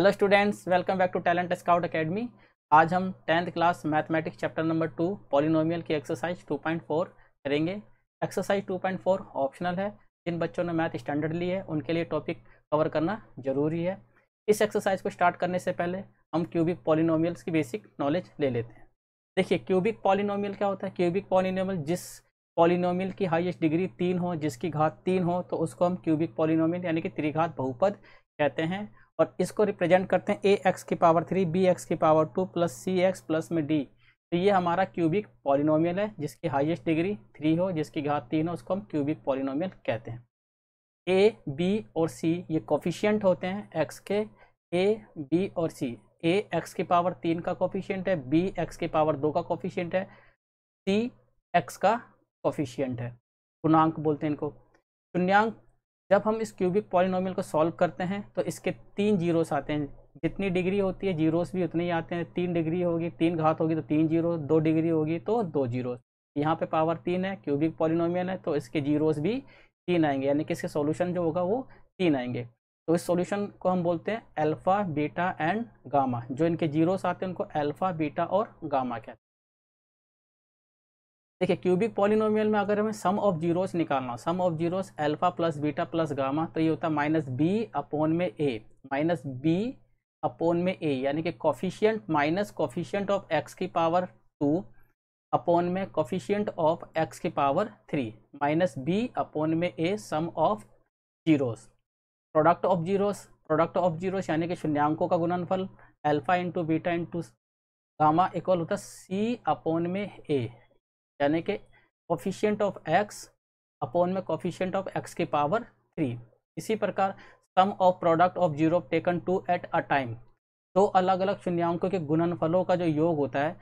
hello students welcome back to talent scout academy आज हम tenth class mathematics chapter number two polynomial की exercise 2.4 करेंगे exercise 2.4 optional है जिन बच्चों ने मैथ स्टैंडर्ड ली है उनके लिए टॉपिक कवर करना जरूरी है इस एक्सरसाइज को स्टार्ट करने से पहले हम क्यूबिक पॉलिनोमियल्स की बेसिक नॉलेज ले लेते हैं देखिए क्यूबिक पॉलिनोमियल क्या होता है क्यूबिक पॉलिनोमियल जिस पॉलिनोमियल की हाइएस्ट डिग्री तीन हो जिसकी घात तीन हो तो उसको हम क्यूबिक पॉलिनोमियल यानी कि त्रिघात बहुपद कहते हैं और इसको रिप्रेजेंट करते हैं ए एक्स की पावर थ्री बी एक्स की power two plus c x plus में डी तो ये हमारा क्यूबिक पॉलिनोमियल है जिसकी हाईएस्ट डिग्री थ्री हो जिसकी घात तीन हो उसको हम क्यूबिक पॉलिनोमियल कहते हैं ए बी और सी ये कोफिशियंट होते हैं एक्स के ए बी और सी ए एक्स की पावर तीन का कोफिशियंट है बी एक्स की पावर दो का कोफिशियंट है सी एक्स का कोफिशियंट है पूर्णांक बोलते हैं इनको शून्यांक जब हम इस क्यूबिक पॉलिनोमियल को सॉल्व करते हैं तो इसके तीन जीरोस आते हैं जितनी डिग्री होती है जीरोस भी उतने ही आते हैं तीन डिग्री होगी तीन घात होगी तो तीन जीरो दो डिग्री होगी तो दो जीरोस यहाँ पे पावर तीन है क्यूबिक पॉलिनोमियल है तो इसके जीरोस भी तीन आएंगे यानी कि इसके सोल्यूशन जो होगा वो तीन आएंगे तो इस सोल्यूशन को हम बोलते हैं एल्फ़ा बीटा एंड गामा जो इनके जीरोस आते हैं उनको एल्फ़ा बीटा और गामा कहते हैं देखिए क्यूबिक पॉलिनोमियल में अगर हमें सम ऑफ जीरोस निकालना sum of zeros alpha plus beta plus gamma तो ये होता है माइनस बी अपोन में ए माइनस बी अपोन में ए यानी कि coefficient minus coefficient of x की पावर टू अपोन में कॉफिशियंट ऑफ एक्स की power three minus b upon में a sum of zeros product of zeros product of zeros यानी कि शून्यांकों का गुणनफल alpha into beta into gamma equal होता है सी अपोन में ए यानी कि कॉफिशियंट ऑफ एक्स अपॉन में कॉफिशियंट ऑफ एक्स की पावर थ्री इसी प्रकार sum of product of zero taken two at a time दो अलग अलग शून्यांकों के गुणनफलों का जो योग होता है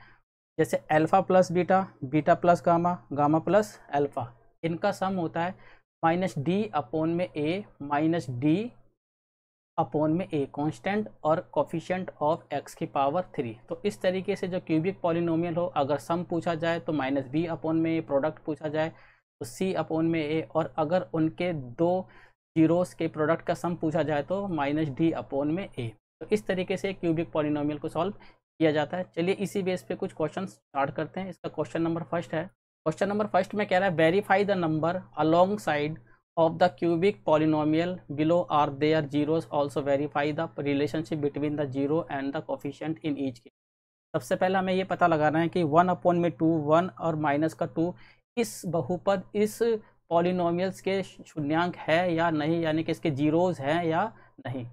जैसे alpha plus beta beta plus gamma gamma plus alpha इनका सम होता है माइनस डी अपॉन में ए माइनस डी अपॉन में ए कांस्टेंट और कॉफिशेंट ऑफ एक्स की पावर थ्री तो इस तरीके से जो क्यूबिक पॉलिनोमियल हो अगर सम पूछा जाए तो माइनस बी अपॉन में ए प्रोडक्ट पूछा जाए तो सी अपॉन में ए और अगर उनके दो जीरोस के प्रोडक्ट का सम पूछा जाए तो माइनस डी अपॉन में ए तो इस तरीके से क्यूबिक पॉलिनोमियल को सॉल्व किया जाता है चलिए इसी बेस पर कुछ क्वेश्चन स्टार्ट करते हैं इसका क्वेश्चन नंबर फर्स्ट है क्वेश्चन नंबर फर्स्ट में कह रहा है verify the number alongside of the cubic polynomial below are their zeros also verify the relationship between the zero and the coefficient in each case सबसे पहले हमें ये पता लगाना है कि वन अपॉन में टू वन और माइनस का टू इस बहुपद इस पॉलिनोमियल्स के शून्यंक है या नहीं यानी कि इसके जीरोज़ हैं या नहीं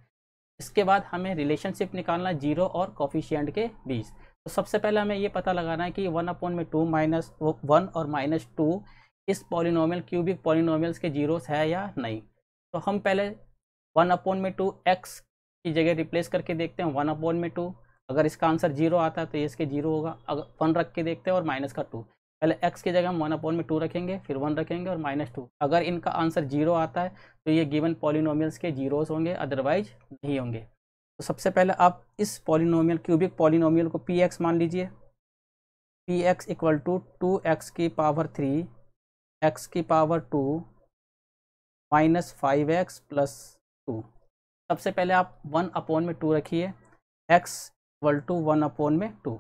इसके बाद हमें रिलेशनशिप निकालना जीरो और कॉफिशियंट के बीच तो सबसे पहले हमें ये पता लगाना है कि वन अपॉन में टू माइनस वन और माइनस टू इस पॉलिनोमियल क्यूबिक पॉलिनोमियल्स के जीरोस है या नहीं तो हम पहले वन अपॉन में टू एक्स की जगह रिप्लेस करके देखते हैं वन अपॉन में टू अगर इसका आंसर जीरो आता है तो ये इसके जीरो होगा अगर वन रख के देखते हैं और माइनस का टू पहले एक्स की जगह हम वन अपॉन में टू रखेंगे फिर वन रखेंगे और माइनस टू अगर इनका आंसर जीरो आता है तो ये गिवन पॉलिनोमियल्स के जीरोस होंगे अदरवाइज नहीं होंगे तो सबसे पहले आप इस पॉलिनोमियल क्यूबिक पॉलिनोमियल को पी एक्स मान लीजिए p x equal to two x की पावर थ्री एक्स की power two minus five x plus two सबसे पहले आप वन अपोन में टू रखिए x equal to one upon में टू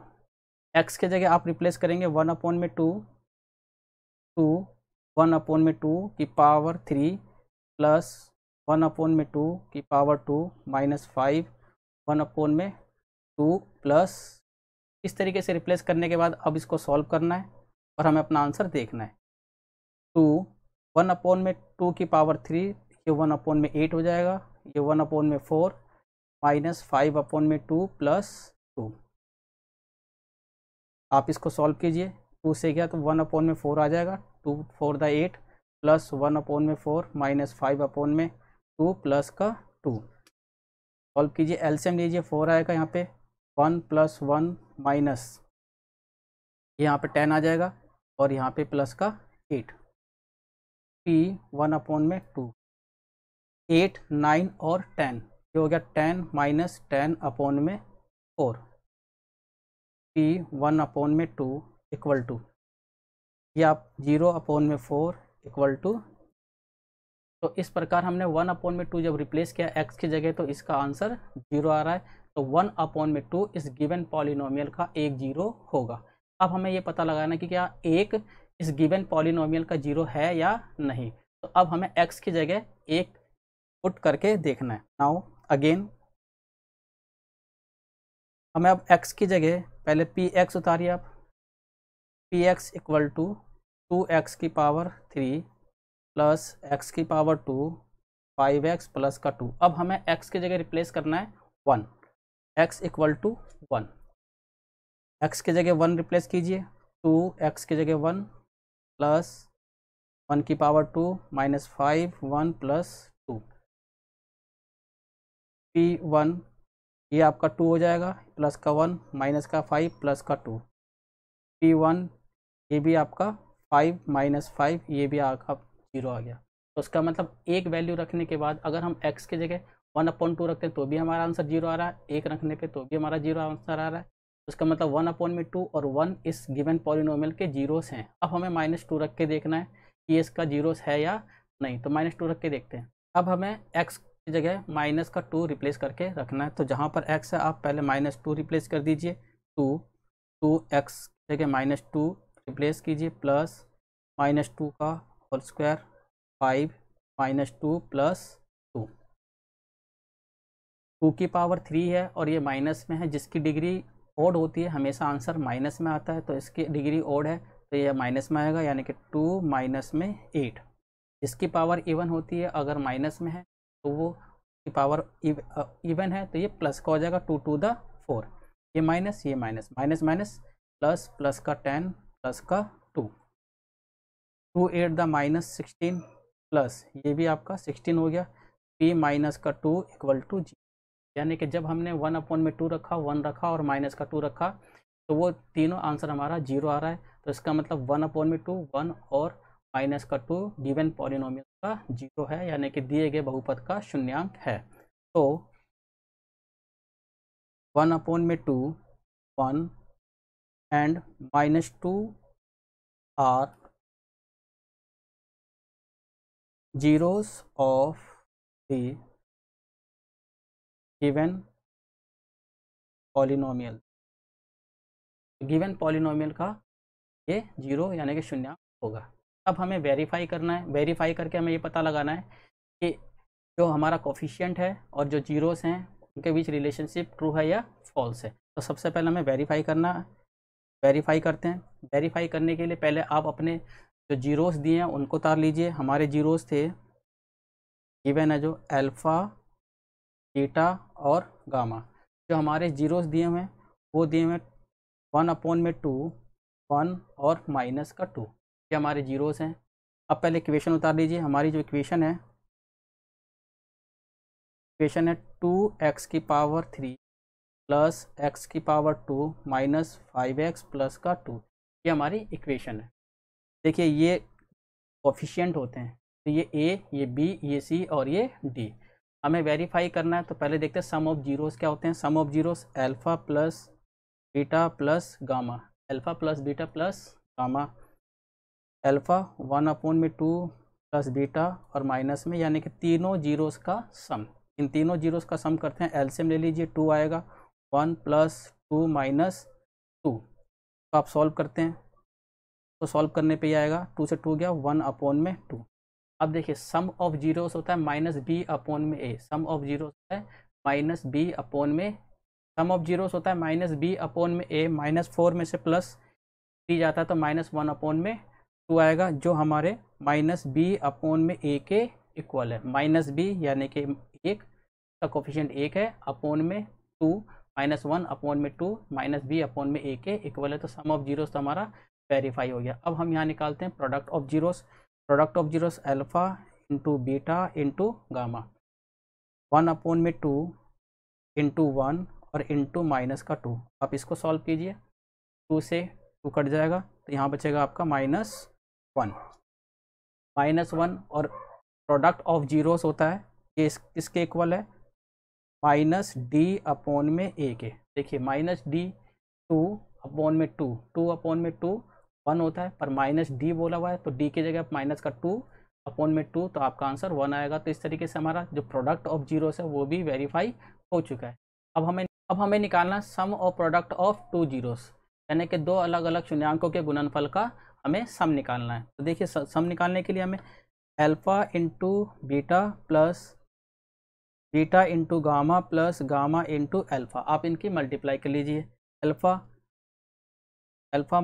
एक्स के जगह आप रिप्लेस करेंगे वन अपोन में टू टू वन अपोन में टू की power three plus one upon में टू की power two minus five one upon में टू प्लस इस तरीके से रिप्लेस करने के बाद अब इसको सॉल्व करना है और हमें अपना आंसर देखना है टू वन अपॉन में टू की पावर थ्री ये वन अपॉन में एट हो जाएगा ये वन अपॉन में फोर माइनस फाइव अपॉन में टू प्लस टू आप इसको सॉल्व कीजिए टू से गया तो वन अपॉन में फोर आ जाएगा two four the eight plus one upon में फोर माइनस फाइव अपॉन में टू प्लस का टू सॉल्व कीजिए एलसीएम लीजिए फोर आएगा यहाँ पे वन प्लस वन माइनस यहाँ पे टेन आ जाएगा और यहाँ पे प्लस का एट पी वन अपॉन में टू एट नाइन और टेन ये हो गया टेन माइनस टेन अपॉन में फोर पी वन अपॉन में टू इक्वल टू ये आप जीरो अपॉन में फोर इक्वल टू तो इस प्रकार हमने वन अपॉन में टू जब रिप्लेस किया एक्स की जगह तो इसका आंसर जीरो आ रहा है तो वन अपॉन में टू इस गिवन पॉलिनोमियल का एक जीरो होगा अब हमें यह पता लगाना कि क्या एक इस गिवन पॉलिनोमियल का जीरो है या नहीं तो अब हमें एक्स की जगह एक पुट करके देखना है नाउ अगेन हमें अब एक्स की जगह पहले पी एक्स उतारिए आप p x equal to two x की पावर थ्री प्लस एक्स की power two five x plus का टू अब हमें एक्स की जगह रिप्लेस करना है one x equal to one x की जगह वन रिप्लेस कीजिए टू एक्स की जगह वन प्लस वन की power two minus five one plus two p one ये आपका टू हो जाएगा प्लस का वन माइनस का फाइव प्लस का टू पी वन ये भी आपका फाइव माइनस फाइव ये भी आपका जीरो आ गया तो उसका मतलब एक वैल्यू रखने के बाद अगर हम एक्स की जगह वन अपॉइंट टू रखते हैं तो भी हमारा आंसर जीरो आ रहा है एक रखने पे तो भी हमारा जीरो आंसर आ रहा है उसका मतलब वन अपॉन में टू और वन इस गिवन पॉलिनोमियल के जीरोस हैं अब हमें माइनस टू रख के देखना है कि इसका जीरोस है या नहीं तो माइनस टू रख के देखते हैं अब हमें एक्स की जगह माइनस का टू रिप्लेस करके रखना है तो जहाँ पर एक्स है आप पहले माइनस टू रिप्लेस कर दीजिए टू टू एक्स जगह माइनस टू रिप्लेस कीजिए प्लस माइनस टू का whole square five minus two plus two two की पावर थ्री है और ये माइनस में है जिसकी डिग्री ओड होती है हमेशा आंसर माइनस में आता है तो इसकी डिग्री ओड है तो यह माइनस में आएगा यानी कि टू माइनस में एट इसकी पावर इवन होती है अगर माइनस में है तो वो की पावर इवन है तो ये प्लस का हो जाएगा टू टू द फोर ये माइनस ये minus minus minus plus plus का टेन प्लस का two two eight the minus sixteen plus ये भी आपका सिक्सटीन हो गया पी माइनस का टू इक्वल टू जी यानी कि जब हमने वन अपॉन में टू रखा वन रखा और माइनस का टू रखा तो वो तीनों आंसर हमारा जीरो आ रहा है तो इसका मतलब वन अपॉन में टू वन और माइनस का टू गिवन पॉलिनोम का जीरो है यानी कि दिए गए बहुपद का शून्यांक है तो वन अपॉन में two one and minus two are zeros of the given polynomial given polynomial का ये जीरो यानी कि शून्य होगा अब हमें वेरीफाई करना है वेरीफाई करके हमें ये पता लगाना है कि जो हमारा कोफिशियंट है और जो जीरोस हैं उनके बीच रिलेशनशिप ट्रू है या फॉल्स है तो सबसे पहले हमें वेरीफाई करना है वेरीफाई करते हैं वेरीफाई करने के लिए पहले आप अपने जो जीरोस दिए हैं उनको उतार लीजिए हमारे जीरोस थे गिवन है जो अल्फ़ा डेटा और गामा जो हमारे जीरोस दिए हुए हैं वो दिए हुए हैं वन अपॉन में टू वन और माइनस का टू ये हमारे जीरोस हैं अब पहले इक्वेशन उतार लीजिए हमारी जो इक्वेशन है इक्वेशन है टू एक्स की पावर थ्री प्लस एक्स की power two minus five x plus का टू ये हमारी इक्वेशन है देखिए ये ऑफिशियंट होते हैं तो ये ए ये बी ये सी और ये डी हमें वेरीफाई करना है तो पहले देखते हैं सम ऑफ जीरोस क्या होते हैं sum of zeros alpha plus beta plus gamma alpha plus beta plus gamma alpha one upon में टू प्लस बीटा और माइनस में यानी कि तीनों जीरोस का सम इन तीनों जीरोस का सम करते हैं एल्सियम ले लीजिए टू आएगा one plus two minus two तो आप सॉल्व करते हैं तो सॉल्व करने ही आएगा टू से टू गया वन अपॉन में टू अब देखिए सम ऑफ जीरोस होता है माइनस बी अपोन में ए सम ऑफ जीरोस होता है माइनस बी अपोन में सम ऑफ जीरोस होता है माइनस बी अपोन में ए माइनस फोर में से प्लस थ्री जाता है तो माइनस वन अपोन में टू आएगा जो हमारे माइनस बी अपोन में ए के इक्वल है माइनस बी यानी कि एक का कोफिशियंट एक है अपोन में टू माइनस वन अपोन में टू माइनस बी अपोन में ए के इक्वल है तो सम ऑफ जीरोस तो हमारा वेरीफाई हो गया अब हम यहाँ निकालते हैं product of zeros product of zeros alpha into beta into gamma 1 upon में 2 इंटू वन और इंटू माइनस का 2 आप इसको सॉल्व कीजिए 2 से 2 कट जाएगा तो यहाँ बचेगा आपका माइनस वन माइनस वन और प्रोडक्ट ऑफ जीरोस होता है ये इस इसके इक्वल है माइनस डी अपॉन में ए के देखिए माइनस डी टू अपॉन में टू टू अपॉन में टू वन होता है पर माइनस डी बोला हुआ है तो डी की जगह माइनस का टू अपॉन में टू तो आपका आंसर वन आएगा तो इस तरीके से हमारा जो प्रोडक्ट ऑफ जीरो है वो भी वेरीफाई हो चुका है अब हमें अब हमें निकालना सम और प्रोडक्ट ऑफ टू जीरोस यानी कि दो अलग अलग शून्यांकों के गुणनफल का हमें सम निकालना है तो देखिए सम निकालने के लिए हमें alpha into beta plus beta into gamma plus gamma into alpha आप इनकी मल्टीप्लाई कर लीजिए अल्फ़ा अल्फा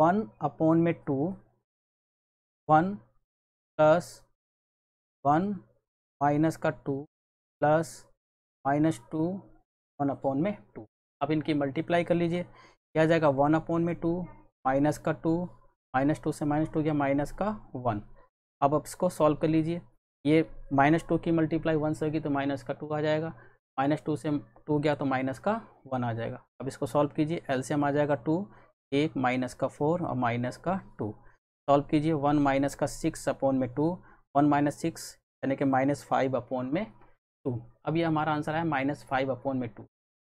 वन अपॉन में two one plus one minus का two plus minus two one upon में टू अब इनकी मल्टीप्लाई कर लीजिए क्या आ जाएगा वन अपॉन में टू माइनस का टू माइनस टू से माइनस टू गया माइनस का वन अब अब इसको सॉल्व कर लीजिए ये माइनस टू की मल्टीप्लाई वन से होगी तो माइनस का टू आ जाएगा माइनस टू से टू गया तो माइनस का वन आ जाएगा अब इसको सॉल्व कीजिए एल्सियम आ जाएगा टू एक माइनस का फोर और माइनस का टू सॉल्व कीजिए वन माइनस का सिक्स अपॉन में टू वन माइनस सिक्स यानी कि माइनस फाइव अपॉन में टू अब ये हमारा आंसर है माइनस फाइव अपॉन में टू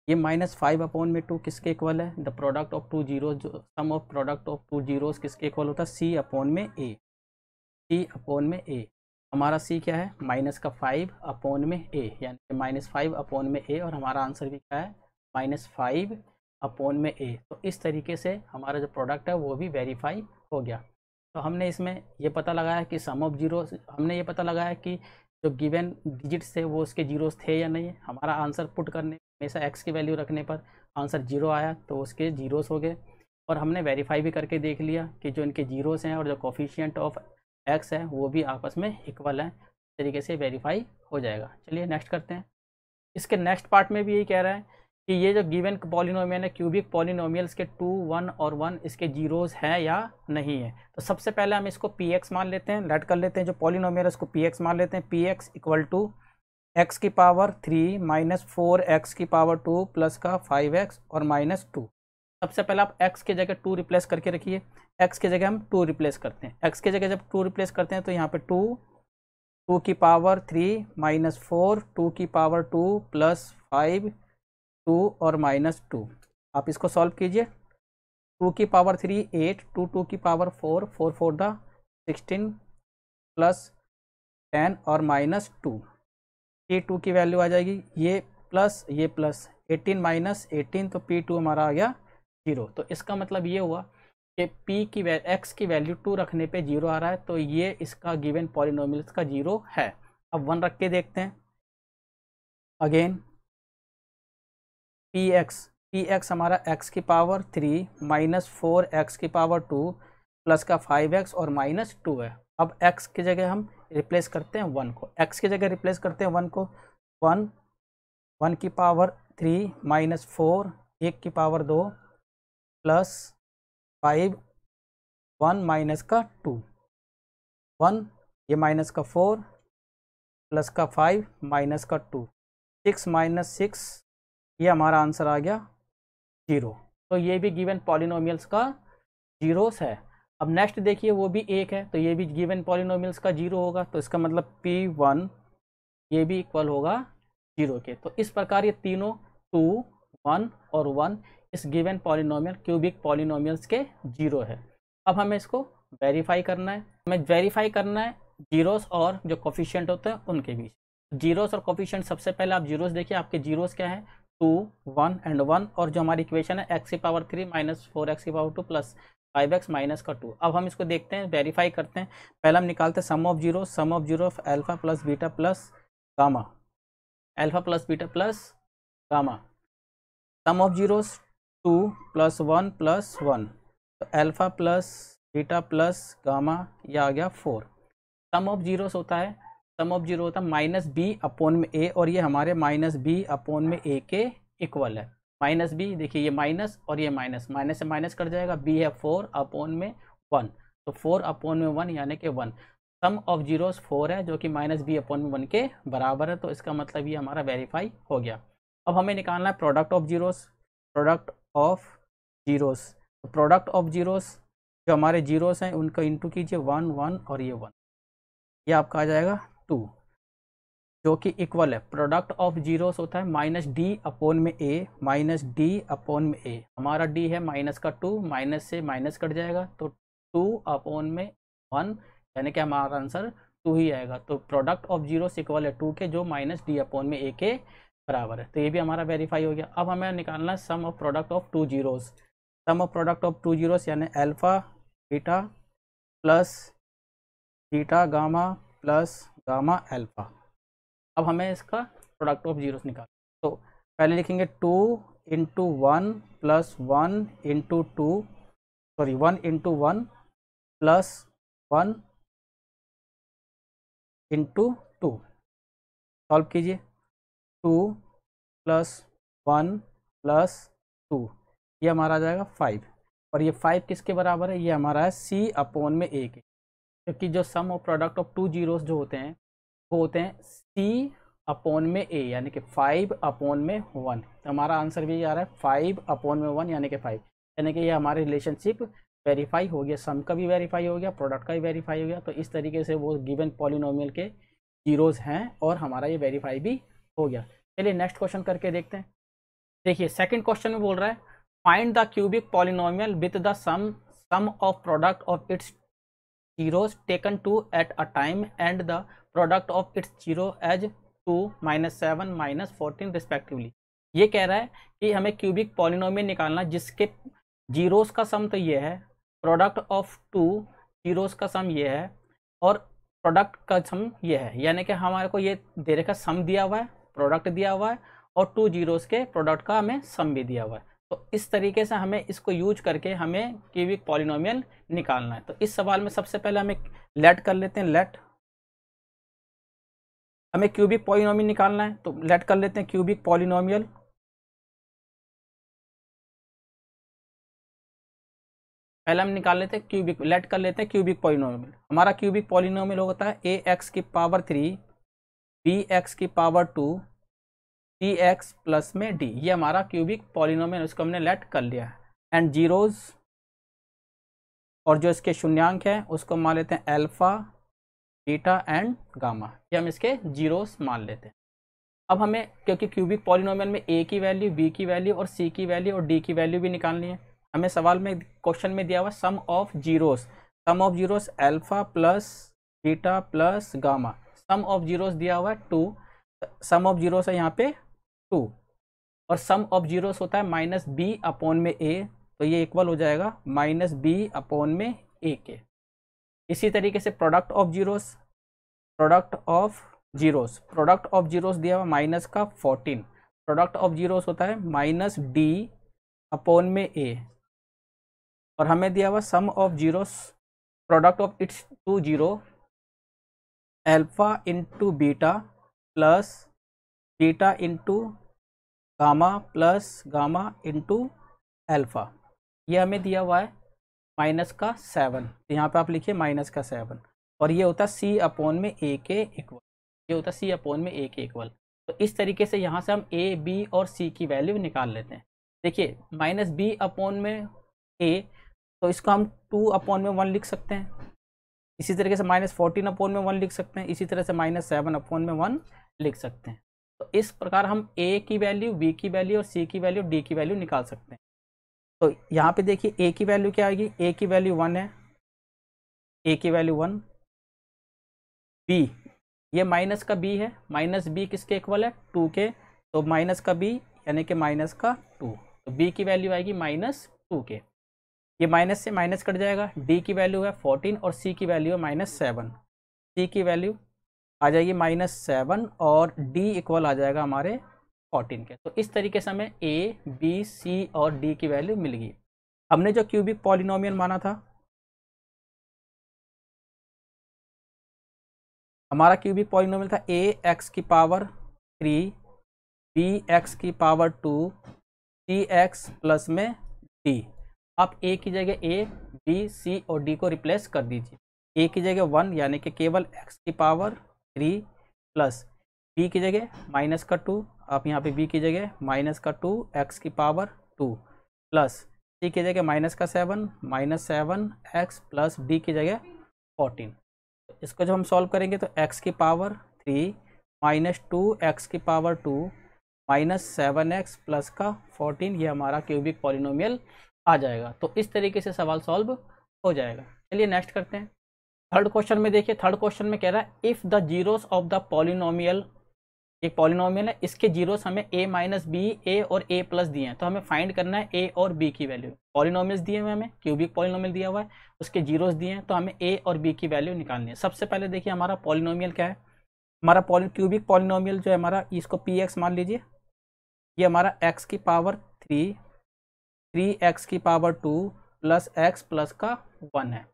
ये माइनस फाइव अपॉन में टू किसके इक्वल है the product of two zero sum of product of two zeros किसके इक्वल होता है सी अपॉन में ए सी अपॉन में ए हमारा सी क्या है माइनस का फाइव अपॉन में ए यानी कि माइनस फाइव अपॉन में ए और हमारा आंसर भी क्या है माइनस फाइव अपॉन में ए तो इस तरीके से हमारा जो प्रोडक्ट है वो भी वेरीफाई हो गया तो हमने इसमें ये पता लगाया कि सम ऑफ जीरो हमने ये पता लगाया कि जो गिवन डिजिट्स थे वो उसके जीरोस थे या नहीं हमारा आंसर पुट करने हमेशा एक्स की वैल्यू रखने पर आंसर जीरो आया तो उसके जीरोस हो गए और हमने वेरीफाई भी करके देख लिया कि जो इनके जीरोस हैं और जो कॉफिशियंट ऑफ एक्स है वो भी आपस में इक्वल है इस तरीके से वेरीफाई हो जाएगा चलिए नेक्स्ट करते हैं इसके नेक्स्ट पार्ट में भी यही कह रहा है कि ये जो गिवन पॉलिनोमियल है क्यूबिक पॉलिनोमियल्स के टू वन और वन इसके जीरोज हैं या नहीं है तो सबसे पहले हम इसको पी एक्स मान लेते हैं लेट कर लेते हैं जो पॉलिनोमियल उसको पी एक्स मान लेते हैं p x equal to x की power three minus four x की पावर टू प्लस का फाइव एक्स और माइनस टू सबसे पहले आप एक्स की जगह टू रिप्लेस करके रखिए एक्स की जगह हम टू रिप्लेस करते हैं एक्स की जगह जब टू रिप्लेस करते हैं तो यहाँ पर टू टू की power three minus four two की power two plus five two और माइनस टू आप इसको सॉल्व कीजिए टू की power three eight two two की power four four four the sixteen plus ten और माइनस टू पी टू की value आ जाएगी ये प्लस ये प्लस एटीन माइनस एटीन तो पी टू हमारा आ गया जीरो तो इसका मतलब ये हुआ कि पी की एक्स की वैल्यू टू रखने पे जीरो आ रहा है तो ये इसका गिवन पॉलिनोमियल्स का जीरो है अब वन रख के देखते हैं again p x p x हमारा एक्स की power three minus four x की पावर टू प्लस का फाइव एक्स और माइनस टू है अब एक्स की जगह हम रिप्लेस करते हैं वन को एक्स की जगह रिप्लेस करते हैं वन को वन वन की पावर थ्री माइनस फोर एक की पावर दो प्लस फाइव वन माइनस का टू वन ये माइनस का फोर प्लस का फाइव माइनस का टू सिक्स माइनस सिक्स ये हमारा आंसर आ गया जीरो तो ये भी गिवन पॉलिनोमियल्स का जीरोस है अब नेक्स्ट देखिए वो भी एक है तो ये भी गिवन पॉलिनोमियल्स का जीरो होगा तो इसका मतलब पी वन ये भी इक्वल होगा जीरो के तो इस प्रकार ये तीनों टू वन और वन इस गिवन पॉलिनोमियल क्यूबिक पॉलिनोमियल्स के जीरो है अब हमें इसको वेरीफाई करना है हमें वेरीफाई करना है जीरोस और जो कॉफिशियंट होते हैं उनके बीच जीरोस और कॉफिशियंट सबसे पहले आप जीरोस देखिए आपके जीरोस क्या है टू वन एंड वन और जो हमारी इक्वेशन है एक्स की power three minus four x की power two plus five x minus का टू अब हम इसको देखते हैं वेरीफाई करते हैं पहले हम निकालते हैं sum of zero sum of zero alpha plus beta plus gamma alpha plus beta plus gamma sum of zero two plus one plus one तो alpha plus beta plus gamma यह आ गया फोर सम ऑफ जीरोस होता है sum of zero होता है minus b upon में ए और ये हमारे माइनस बी अपोन में ए के इक्वल है माइनस बी देखिए ये माइनस और ये माइनस माइनस से माइनस कर जाएगा बी है फोर अपोन में वन तो फोर अपोन में वन यानी कि one sum of zero four है जो कि माइनस बी अपोन में वन के बराबर है तो इसका मतलब ये हमारा वेरीफाई हो गया अब हमें निकालना है product of zeros product of zeros product of zeros जो हमारे जीरोस हैं उनका इंटू कीजिए वन वन और ये वन ये आपका आ जाएगा टू जो कि इक्वल है प्रोडक्ट ऑफ जीरोस होता है माइनस डी अपोन में ए माइनस डी अपोन में ए हमारा डी है माइनस का टू माइनस से माइनस कट जाएगा तो टू अपोन में वन यानी कि हमारा आंसर टू ही आएगा तो प्रोडक्ट ऑफ जीरो इक्वल है टू के जो माइनस डी अपोन में ए के बराबर है तो ये भी हमारा वेरीफाई हो गया अब हमें निकालना है sum of product of two zeros sum of product of two zeros यानी alpha beta plus beta gamma plus gamma alpha अब हमें इसका प्रोडक्ट ऑफ जीरोस निकाल तो पहले लिखेंगे two into one plus one into two sorry one into one plus one into two solve कीजिए two plus one plus two ये हमारा आ जाएगा फाइव और ये फाइव किसके बराबर है ये हमारा है सी अपोन में ए के क्योंकि जो सम और प्रोडक्ट ऑफ टू जीरोस जो होते हैं वो होते हैं सी अपोन में ए यानी कि फाइव अपोन में वन तो हमारा आंसर भी आ रहा है फाइव अपोन में वन यानी कि फाइव यानी कि ये हमारे रिलेशनशिप वेरीफाई हो गया सम का भी वेरीफाई हो गया प्रोडक्ट का भी वेरीफाई हो गया तो इस तरीके से वो गिवन पॉलिनोमियल के जीरोज़ हैं और हमारा ये वेरीफाई भी हो गया चलिए नेक्स्ट क्वेश्चन करके देखते हैं देखिए सेकंड क्वेश्चन में बोल रहा है find the cubic polynomial with the sum sum of product of its zeros taken two at a time and the product of its zero as two minus seven minus fourteen respectively ये कह रहा है कि हमें cubic polynomial निकालना जिसके zeros का सम तो ये है प्रोडक्ट ऑफ टू जीरोस का सम ये है और प्रोडक्ट का सम ये है यानी कि हमारे को ये दे का सम दिया हुआ है प्रोडक्ट दिया हुआ है और टू जीरोस के प्रोडक्ट का हमें सम भी दिया हुआ है तो इस तरीके से हमें इसको यूज करके हमें क्यूबिक पॉलिनोमियल निकालना है तो इस सवाल में सबसे पहले हमें लेट कर लेते हैं लेट हमें क्यूबिक पॉलिनोमियल निकालना है तो लेट कर लेते हैं क्यूबिक पॉलिनोमियल पहले हम निकाल लेते हैं क्यूबिक लेट कर लेते हैं क्यूबिक पॉलिनोमियल हमारा क्यूबिक पॉलिनोमियल होता है ए एक्स की पावर थ्री बी एक्स की power two t x plus में डी ये हमारा क्यूबिक पॉलिनोम उसको हमने लेट कर लिया है एंड जीरोज़ और जो इसके शून्यांक हैं उसको मान लेते हैं अल्फा बीटा एंड गामा ये हम इसके जीरोस मान लेते हैं अब हमें क्योंकि क्यूबिक पॉलिनोम में ए की वैल्यू बी की वैल्यू और सी की वैल्यू और डी की वैल्यू भी निकालनी है हमें सवाल में क्वेश्चन में दिया हुआ sum of zeros sum of zeros alpha plus beta plus gamma sum of zeros दिया हुआ है टू सम ऑफ जीरोस है यहाँ पे टू और सम ऑफ जीरोस होता है माइनस बी अपॉन में ए तो ये इक्वल हो जाएगा माइनस बी अपॉन में ए के इसी तरीके से product of zeros product of zeros product of zeros दिया हुआ माइनस का फोर्टीन प्रोडक्ट ऑफ जीरोस होता है माइनस डी अपॉन में ए और हमें दिया हुआ sum of zeros product of its two zero alpha into beta plus beta into gamma plus gamma into alpha ये हमें दिया हुआ है माइनस का सेवन तो यहाँ पे आप लिखिए माइनस का सेवन और ये होता है सी अपोन में ए के इक्वल ये होता है सी अपोन में ए के इक्वल तो इस तरीके से यहाँ से हम ए बी और सी की वैल्यू निकाल लेते हैं देखिए माइनस बी अपोन में ए तो इसको हम टू अपोन में वन लिख सकते हैं इसी तरीके से माइनस फोर्टीन अपोन में वन लिख सकते हैं इसी तरह से माइनस सेवन अपोन में वन लिख सकते हैं तो इस प्रकार हम ए की वैल्यू बी की वैल्यू और सी की वैल्यू डी की वैल्यू निकाल सकते हैं तो यहाँ पे देखिए ए की वैल्यू क्या आएगी ए की वैल्यू वन है ए की वैल्यू वन बी ये माइनस का बी है माइनस बी किसके इक्वल है टू के तो माइनस का बी यानी कि माइनस का टू तो बी की वैल्यू आएगी माइनस टू के ये माइनस से माइनस कट जाएगा डी की वैल्यू है फोर्टीन और सी की वैल्यू है माइनस सेवन सी की वैल्यू आ जाएगी माइनस सेवन और डी इक्वल आ जाएगा हमारे फोर्टीन के तो इस तरीके से हमें ए बी सी और डी की वैल्यू मिल गई हमने जो क्यूबिक पॉलिनोमियल माना था हमारा क्यूबिक पॉलिनोमियल था ए एक्स की पावर थ्री बी एक्स की power two c x plus में डी आप ए की जगह ए बी सी और डी को रिप्लेस कर दीजिए ए की जगह वन यानी कि केवल एक्स की पावर थ्री प्लस बी की जगह माइनस का टू आप यहाँ पे बी की जगह माइनस का टू एक्स की पावर टू प्लस सी की जगह माइनस का seven minus seven x plus d की जगह फोर्टीन इसको जब हम सॉल्व करेंगे तो एक्स की power three minus two x की power two minus seven x plus का फोर्टीन ये हमारा क्यूबिक पॉलिनोमियल आ जाएगा तो इस तरीके से सवाल सॉल्व हो जाएगा चलिए नेक्स्ट करते हैं थर्ड क्वेश्चन में देखिए थर्ड क्वेश्चन में कह रहा है if the zeros of the polynomial एक पॉलिनोमियल है इसके जीरोस हमें ए माइनस बी ए और ए प्लस दिए हैं तो हमें फाइंड करना है ए और बी की वैल्यू पॉलिनोमियल्स दिए हुए हमें क्यूबिक पॉलिनोमियल दिया हुआ है उसके जीरोस दिए हैं तो हमें ए और बी की वैल्यू निकालनी है सबसे पहले देखिए हमारा पॉलिनोमियल क्या है हमारा पॉली क्यूबिक पॉलिनोमियल जो है हमारा इसको पी एक्स मान लीजिए ये हमारा एक्स की पावर थ्री थ्री एक्स की power two plus x plus का वन है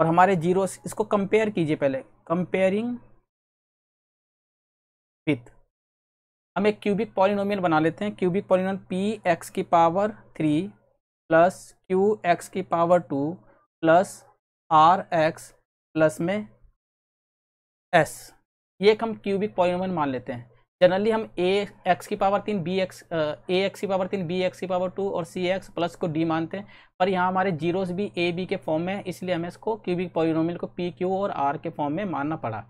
और हमारे जीरो इसको कंपेयर कीजिए पहले कंपेयरिंग विथ हम एक क्यूबिक पॉलिनोमियल बना लेते हैं क्यूबिक पॉलिनोम पी एक्स की power three plus q x की power two plus r x plus में एस ये एक हम क्यूबिक पॉलिनोमियल मान लेते हैं जनरली हम ए एक्स की पावर तीन बी एक्स ए एक्स की पावर तीन बी एक्स की पावर टू और सी एक्स प्लस को डी मानते हैं पर यहाँ हमारे जीरोस भी ए बी के फॉर्म में है इसलिए हमें इसको क्यूबिक पॉलिनोमियल को पी क्यू और आर के फॉर्म में मानना पड़ा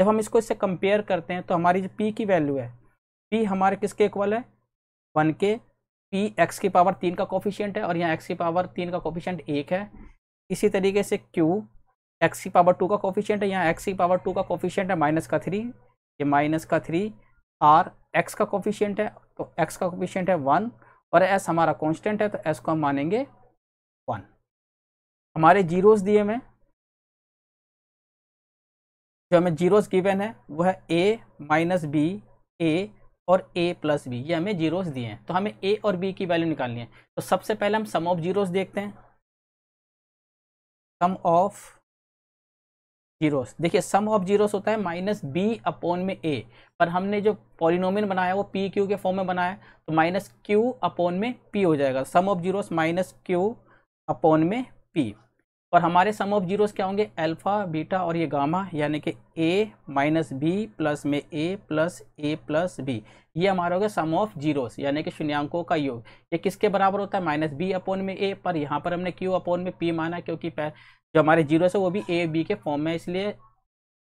जब हम इसको इससे कंपेयर करते हैं तो हमारी जो पी की वैल्यू है पी हमारे किसके इक्वल है वन के पी एक्स की पावर तीन का कोफिशियंट है और यहाँ एक्स की पावर तीन का कोफिशियंट एक है इसी तरीके से क्यू एक्स की पावर टू का कोफिशियंट है यहाँ एक्स की पावर टू का कोफिशियंट है माइनस का थ्री ये माइनस का थ्री आर एक्स का कोफिशियंट है तो एक्स का कोफिशियंट है वन और एस हमारा कॉन्स्टेंट है तो एस को हम मानेंगे वन हमारे जीरोस दिए में जो हमें जीरोस गिवन है वह है ए माइनस बी ए और ए प्लस बी ये हमें जीरोस दिए हैं तो हमें ए और बी की वैल्यू निकालनी है तो सबसे पहले हम सम ऑफ जीरोस देखते हैं सम ऑफ जीरोस देखिए सम ऑफ जीरोस होता है माइनस बी अपोन में ए पर हमने जो पॉलिनोमियल बनाया वो पी क्यू के फॉर्म में बनाया तो माइनस क्यू अपोन में पी हो जाएगा sum of zeros minus q upon में पी और हमारे सम ऑफ जीरोस क्या होंगे अल्फा बीटा और ये गामा यानी कि ए माइनस बी प्लस में a plus a plus b ये हमारा होगा सम ऑफ जीरोस यानी कि शून्यांकों का योग ये किसके बराबर होता है माइनस बी अपोन में ए पर यहाँ पर हमने क्यू अपोन में पी माना क्योंकि जो हमारे जीरो से वो भी ए बी के फॉर्म में इसलिए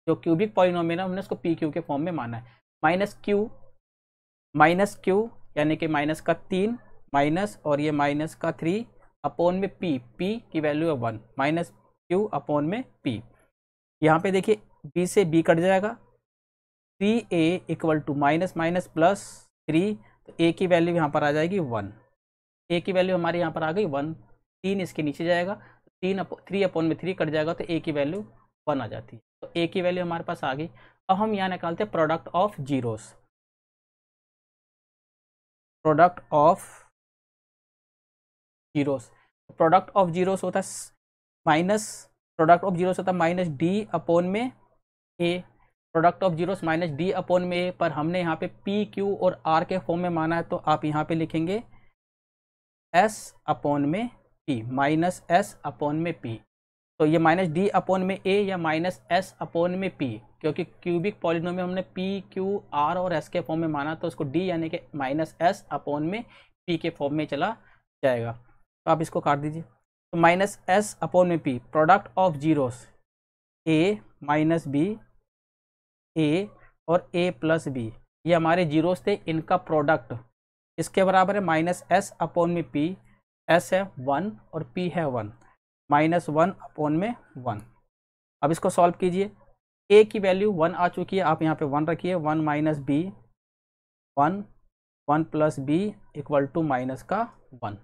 जो क्यूबिक पॉलिनोमियल है हमने उसको पी क्यू के फॉर्म में माना है माइनस क्यू माइनस क्यू यानी कि माइनस का तीन माइनस और ये माइनस का थ्री अपोन में पी पी की वैल्यू है वन माइनस क्यू अपोन में पी यहाँ पे देखिए बी से बी कट जाएगा three a equal to minus minus plus three तो ए की वैल्यू यहाँ पर आ जाएगी वन ए की वैल्यू हमारे यहाँ पर आ गई वन तीन इसके नीचे जाएगा तीन अप, थ्री अपॉन में थ्री कट जाएगा तो ए की वैल्यू वन आ जाती है तो ए की वैल्यू हमारे पास आ गई अब हम यहाँ निकालते हैं product of zeros product of zeros product of zeros होता है माइनस प्रोडक्ट ऑफ जीरोस होता है माइनस डी अपॉन में a product of zeros minus d upon में ए पर हमने यहाँ पे पी क्यू और आर के फॉर्म में माना है तो आप यहाँ पे लिखेंगे एस अपॉन में पी माइनस एस अपोन में पी तो ये माइनस डी अपोन में ए या माइनस एस अपोन में पी क्योंकि क्यूबिक पॉलिनोम में हमने पी क्यू आर और एस के फॉर्म में माना तो उसको डी यानी कि माइनस एस अपोन में पी के फॉर्म में चला जाएगा तो आप इसको काट दीजिए तो माइनस एस अपोन में p product of zeros a minus b a और ए प्लस बी ये हमारे जीरोस थे इनका प्रोडक्ट इसके बराबर है माइनस एस अपोन में पी एस है वन और पी है वन माइनस वन अपॉन में वन अब इसको सॉल्व कीजिए ए की वैल्यू वन आ चुकी है आप यहाँ पे वन रखिए one minus b one one plus b equal to minus का वन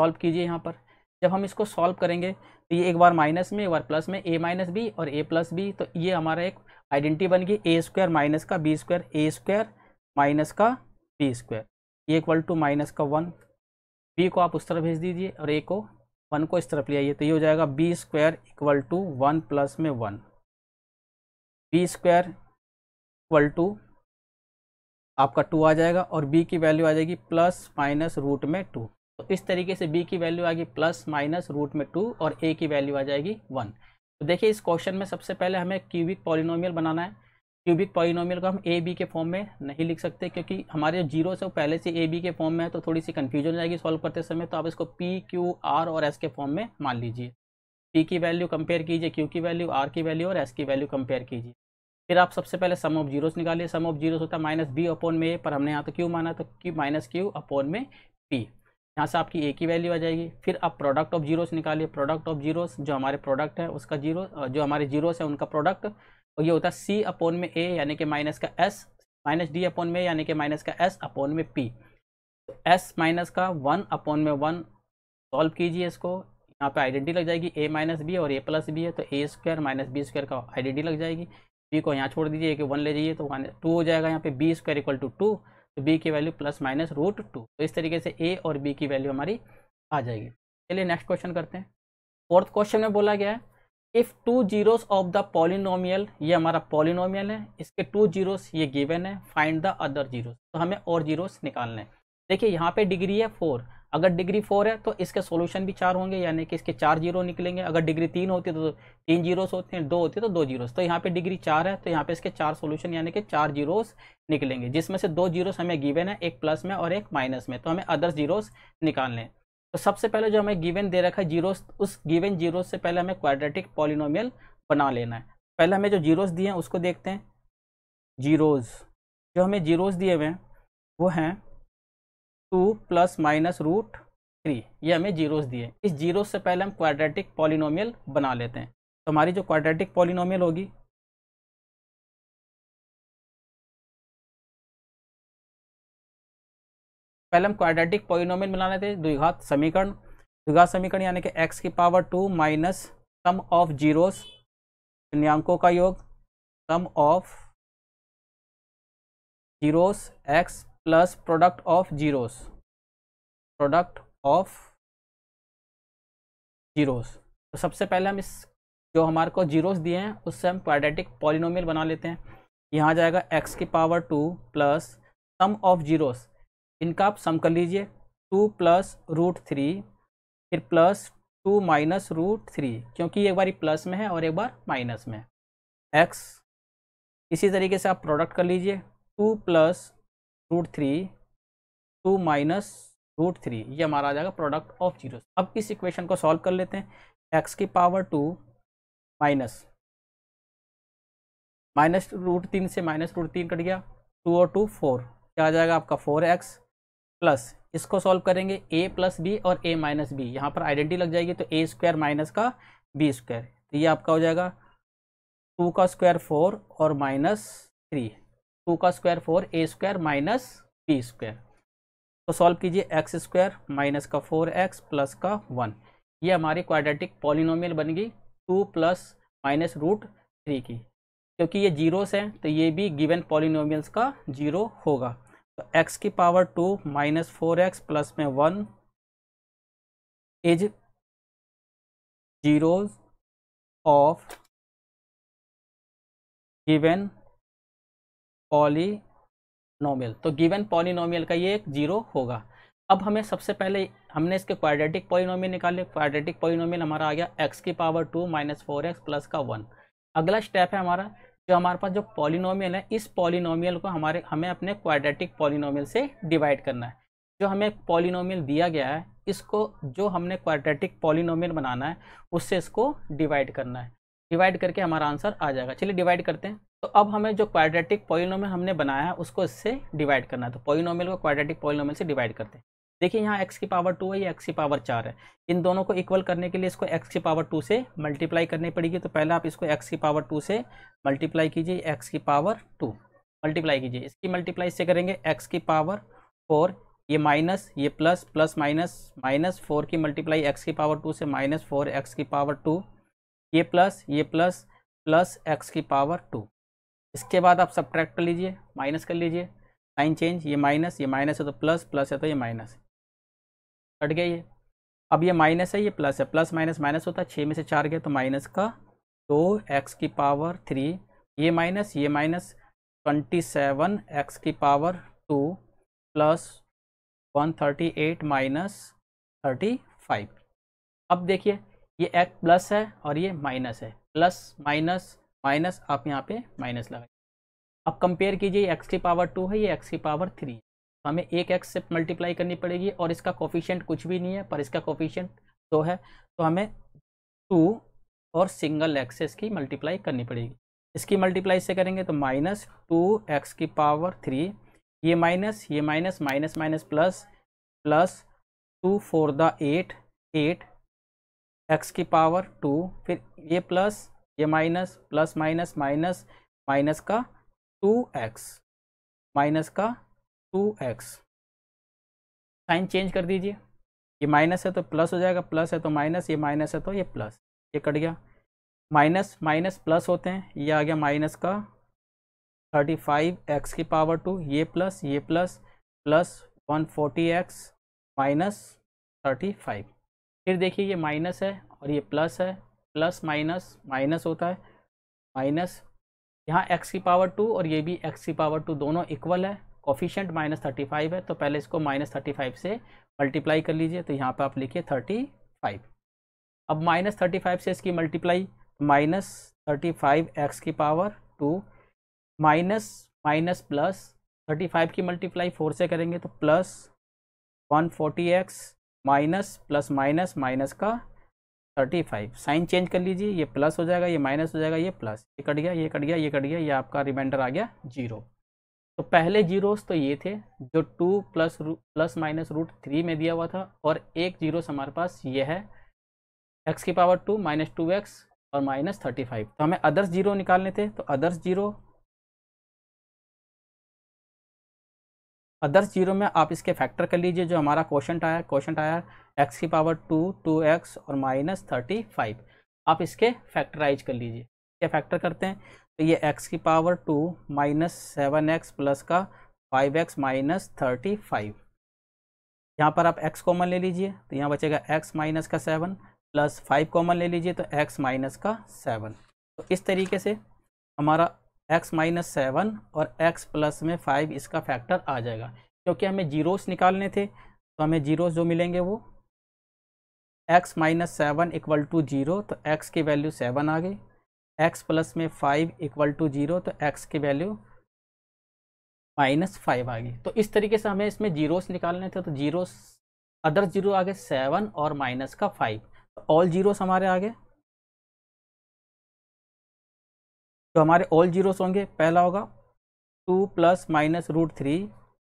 सॉल्व कीजिए यहाँ पर जब हम इसको सॉल्व करेंगे तो ये एक बार माइनस में एक बार प्लस में ए माइनस बी और ए प्लस बी तो ये हमारा एक आइडेंटिटी बन गई ए स्क्वायर माइनस का b square a square minus का बी स्क्वायर ये इक्वल टू माइनस का वन बी को आप उस तरफ भेज दीजिए और ए को वन को इस तरफ ले आइए तो ये हो जाएगा b square equal to one plus में one b square equal to आपका टू आ जाएगा और बी की वैल्यू आ जाएगी प्लस माइनस रूट में टू तो इस तरीके से बी की वैल्यू आ गई प्लस माइनस रूट में टू और ए की वैल्यू आ जाएगी वन तो देखिए इस क्वेश्चन में सबसे पहले हमें क्यूबिक पॉलिनोमियल बनाना है क्यूबिक पॉइनोमियल को हम ए बी के फॉर्म में नहीं लिख सकते क्योंकि हमारे जो जीरो से पहले से ए बी के फॉर्म में है तो थोड़ी सी कन्फ्यूजन जाएगी सॉल्व करते समय तो आप इसको पी क्यू आर और एस के फॉर्म में मान लीजिए पी की वैल्यू कंपेयर कीजिए क्यू की वैल्यू आर की वैल्यू और एस की वैल्यू कंपेयर कीजिए फिर आप सबसे पहले सम ऑफ जीरोस निकालिए सम ऑफ जीरोस होता है माइनस बी अपॉन में ए पर हमने यहाँ तो क्यू माना तो क्यू माइनस क्यू अपॉन में पी यहाँ से आपकी ए की वैल्यू आ जाएगी फिर आप प्रोडक्ट ऑफ जीरोस निकालिए प्रोडक्ट ऑफ जीरोस जो हमारे प्रोडक्ट है उसका जीरो जो हमारे जीरोस है उनका प्रोडक्ट और ये होता है सी अपोन में ए यानी कि माइनस का एस माइनस डी अपोन में यानी कि माइनस का एस अपोन में पी तो एस माइनस का वन अपोन में वन सॉल्व कीजिए इसको यहाँ पे आइडेंटिटी लग जाएगी ए माइनस बी और ए प्लस बी है तो a square minus b square का आइडेंटिटी लग जाएगी बी को यहाँ छोड़ दीजिए एक वन ले जाइए तो वन टू हो जाएगा यहाँ पे b square equal to two तो बी की value plus minus root two तो इस तरीके से ए और बी की वैल्यू हमारी आ जाएगी चलिए नेक्स्ट क्वेश्चन करते हैं फोर्थ क्वेश्चन में बोला गया है if two zeros of the polynomial ये हमारा पॉलिनोमियल है इसके टू जीरोस ये गिवन है फाइंड द अदर जीरोस तो हमें और जीरोस निकालने हैं देखिए यहाँ पे डिग्री है फोर अगर डिग्री फोर है तो इसके सॉल्यूशन भी चार होंगे यानी कि इसके चार जीरो निकलेंगे अगर डिग्री तीन होती है तो तीन जीरोस होते हैं दो होते हैं तो दो जीरोस तो यहाँ पे डिग्री चार है तो यहाँ पे इसके चार सॉल्यूशन यानी कि चार जीरोस निकलेंगे जिसमें से दो जीरोस हमें गिवन है एक प्लस में और एक माइनस में तो हमें अदर जीरोस निकालने तो सबसे पहले जो हमें गिवन दे रखा है जीरोस उस गिवन जीरोस से पहले हमें क्वाड्रेटिक पॉलिनोमियल बना लेना है पहले हमें जो जीरोस दिए हैं उसको देखते हैं जीरोज़ जो हमें जीरोस दिए हुए हैं वो हैं two plus minus root three ये हमें जीरोस दिए इस जीरो से पहले हम क्वाड्रेटिक पॉलिनोमियल बना लेते हैं तो हमारी जो क्वाड्रेटिक पॉलिनोमियल होगी पहले हम क्वाड्रेटिक पॉलिनोमियल मिलाने थे द्विघात समीकरण द्विघात समीकरण यानी कि एक्स की power two minus sum of zeros शून्यांकों का योग sum of zeros x plus product of zeros product of zeros तो सबसे पहले हम इस जो हमारे को जीरोस दिए हैं उससे हम क्वाड्रेटिक पॉलिनोमियल बना लेते हैं यहाँ जाएगा एक्स की power two plus sum of zeros इनका आप सम कर लीजिए टू प्लस रूट थ्री फिर plus two minus root three क्योंकि एक बार प्लस में है और एक बार माइनस में एक्स इसी तरीके से आप प्रोडक्ट कर लीजिए two plus root three two minus root three ये हमारा आ जाएगा प्रोडक्ट ऑफ जीरो अब इस इक्वेशन को सॉल्व कर लेते हैं एक्स की power two minus minus root तीन से माइनस रूट तीन कट गया टू और टू फोर क्या आ जाएगा आपका फोर एक्स प्लस इसको सॉल्व करेंगे ए प्लस बी और ए माइनस बी यहाँ पर आइडेंटिटी लग जाएगी तो ए स्क्वायर माइनस का बी स्क्वायर तो ये आपका हो जाएगा टू का स्क्वायर फोर और माइनस थ्री टू का square four a square minus b square तो सॉल्व कीजिए एक्स स्क्वायर माइनस का फोर एक्स प्लस का वन ये हमारी क्वाड्रेटिक पॉलिनोमियल बन गई two plus minus root three की क्योंकि ये जीरोस हैं तो ये भी गिवन पॉलिनोमियल्स का जीरो होगा तो की power two minus four x plus में one is zeros of given polynomial तो गिवन पॉलीनोमियल का ये एक जीरो होगा अब हमें सबसे पहले हमने इसके क्वाड्रेटिक पॉलीनोमियल निकाले क्वाड्रेटिक पॉलीनोमियल हमारा आ गया x की power two minus four x plus का वन अगला स्टेप है हमारा जो हमारे पास जो पॉलिनोमियल है इस पॉलिनोमियल को हमारे हमें अपने क्वाड्रेटिक पॉलिनोमियल से डिवाइड करना है जो हमें पॉलिनोमियल दिया गया है इसको जो हमने क्वाड्रेटिक पॉलिनोमियल बनाना है उससे इसको डिवाइड करना है डिवाइड करके हमारा आंसर आ जाएगा चलिए डिवाइड करते हैं तो अब हमें जो क्वाड्रेटिक पॉलिनोमियल हमने बनाया है उसको इससे डिवाइड करना है तो पॉलिनोमियल को क्वाड्रेटिक पॉलिनोमियल से डिवाइड करते हैं देखिए यहाँ एक्स की पावर टू है या एक्स की पावर चार है इन दोनों को इक्वल करने के लिए इसको एक्स की पावर टू से मल्टीप्लाई करनी पड़ेगी तो पहले आप इसको एक्स की पावर टू से मल्टीप्लाई कीजिए एक्स की पावर टू मल्टीप्लाई कीजिए इसकी मल्टीप्लाई से करेंगे एक्स की पावर फोर ये माइनस ये plus plus minus minus four की मल्टीप्लाई एक्स की पावर टू से माइनस फोर एक्स की पावर टू ये प्लस ये प्लस प्लस एक्स की पावर टू इसके बाद आप सब्ट्रैक्ट कर लीजिए माइनस कर लीजिए साइन चेंज ये माइनस ये माइनस है तो प्लस प्लस है तो ये माइनस कट गया ये अब ये माइनस है ये प्लस है प्लस माइनस माइनस होता है छः में से चार गया तो माइनस का दो एक्स की पावर थ्री ये माइनस ये माइनस ट्वेंटी सेवन एक्स की power two plus one thirty eight minus thirty five अब देखिए ये एक्स प्लस है और ये माइनस है प्लस माइनस माइनस आप यहाँ पे माइनस लगाइए अब कंपेयर कीजिए एक्स की पावर टू है ये एक्स की पावर थ्री हमें एक एक्स से मल्टीप्लाई करनी पड़ेगी और इसका कोफिशियंट कुछ भी नहीं है पर इसका कोफिशियंट दो तो है तो हमें टू और सिंगल एक्स की मल्टीप्लाई करनी पड़ेगी इसकी मल्टीप्लाई से करेंगे तो माइनस टू एक्स की पावर थ्री ये माइनस ये minus minus minus plus plus two four the eight eight x की पावर टू फिर ये प्लस ये minus plus minus minus minus का टू एक्स माइनस का टू एक्स साइन चेंज कर दीजिए ये माइनस है तो प्लस हो जाएगा प्लस है तो माइनस ये माइनस है तो ये प्लस ये कट गया माइनस माइनस प्लस होते हैं ये आ गया माइनस का थर्टी फाइव एक्स की पावर टू ये प्लस ये plus plus one forty x minus thirty five फिर देखिए ये माइनस है और ये प्लस है प्लस माइनस माइनस होता है माइनस यहाँ एक्स की पावर टू और ये भी एक्स की पावर टू दोनों इक्वल है कोफिशेंट माइनस थर्टी फाइव है तो पहले इसको माइनस थर्टी फाइव से मल्टीप्लाई कर लीजिए तो यहाँ पर आप लिखिए थर्टी फाइव अब माइनस थर्टी फाइव से इसकी multiply minus thirty five x की power two minus minus plus thirty five की मल्टीप्लाई फोर से करेंगे तो plus one forty x minus plus minus minus का थर्टी फाइव साइन चेंज कर लीजिए ये प्लस हो जाएगा ये माइनस हो जाएगा ये प्लस ये कट गया ये कट गया ये कट गया ये आपका रिमाइंडर आ गया जीरो तो पहले जीरोस तो ये थे जो two plus plus minus root three में दिया हुआ था और एक जीरोस हमारे पास ये है एक्स की power two minus two x और माइनस थर्टी फाइव तो हमें अदर्स जीरो निकालने थे तो अदर्स जीरो अदर्स जीरो में आप इसके फैक्टर कर लीजिए जो हमारा क्वेश्चन आया क्वेश्चन आया एक्स की पावर टू टू एक्स और माइनस थर्टी फाइव आप इसके फैक्टराइज कर लीजिए क्या फैक्टर करते हैं तो ये x की power two minus seven x plus का five x minus thirty five यहाँ पर आप x कॉमन ले लीजिए तो यहाँ बचेगा x माइनस का सेवन प्लस फाइव कॉमन ले लीजिए तो x माइनस का सेवन तो इस तरीके से हमारा x माइनस सेवन और x प्लस में फाइव इसका फैक्टर आ जाएगा क्योंकि हमें जीरोस निकालने थे तो हमें जीरोस जो मिलेंगे वो x minus seven equal to zero तो x की वैल्यू सेवन आ गई एक्स प्लस में फाइव इक्वल टू जीरो तो एक्स की वैल्यू माइनस फाइव आ गई तो इस तरीके से हमें इसमें जीरोस निकालने थे तो जीरोस अदर जीरो आ गए सेवन और माइनस का फाइव तो ऑल जीरोस हमारे आ गए तो हमारे ऑल जीरोस होंगे पहला होगा two plus minus root three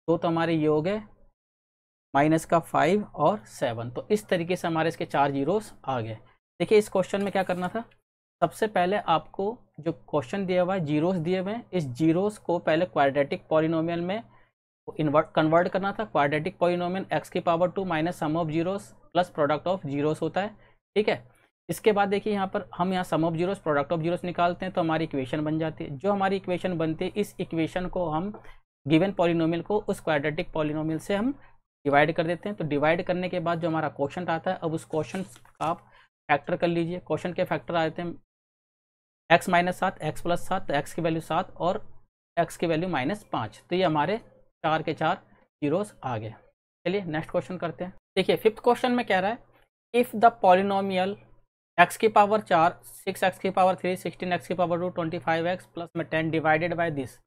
दो तो हमारे ये हो गए माइनस का फाइव और सेवन तो इस तरीके से हमारे इसके चार जीरोस आ गए देखिए इस क्वेश्चन में क्या करना था सबसे पहले आपको जो क्वेश्चन दिया हुआ है जीरोस दिए हुए हैं इस जीरोस को पहले क्वाड्रेटिक पॉलिनोमियल में इन्वर्ट कन्वर्ट करना था क्वाड्रेटिक पॉलिनोमियल एक्स की power two minus sum of zeros plus product of zeros होता है ठीक है इसके बाद देखिए यहाँ पर हम यहाँ sum of zeros product of zeros निकालते हैं तो हमारी इक्वेशन बन जाती है जो हमारी इक्वेशन बनती है इस इक्वेशन को हम गिवन पॉलिनोमियल को उस क्वाड्रेटिक पॉलिनोमियल से हम डिवाइड कर देते हैं तो डिवाइड करने के बाद जो हमारा क्वेश्चन आता है अब उस क्वेश्चन का आप फैक्टर कर लीजिए क्वेश्चन के फैक्टर आते हैं एक्स माइनस सात एक्स प्लस सात तो एक्स की वैल्यू सात और एक्स की वैल्यू माइनस पाँच तो ये हमारे चार के चार जीरोस आ गए चलिए नेक्स्ट क्वेश्चन करते हैं देखिए फिफ्थ क्वेश्चन में कह रहा है इफ़ द पॉलिनोमियल एक्स की पावर चार सिक्स एक्स की पावर थ्री सिक्सटीन एक्स की power two twenty five x plus में टेन डिवाइडेड बाई दिस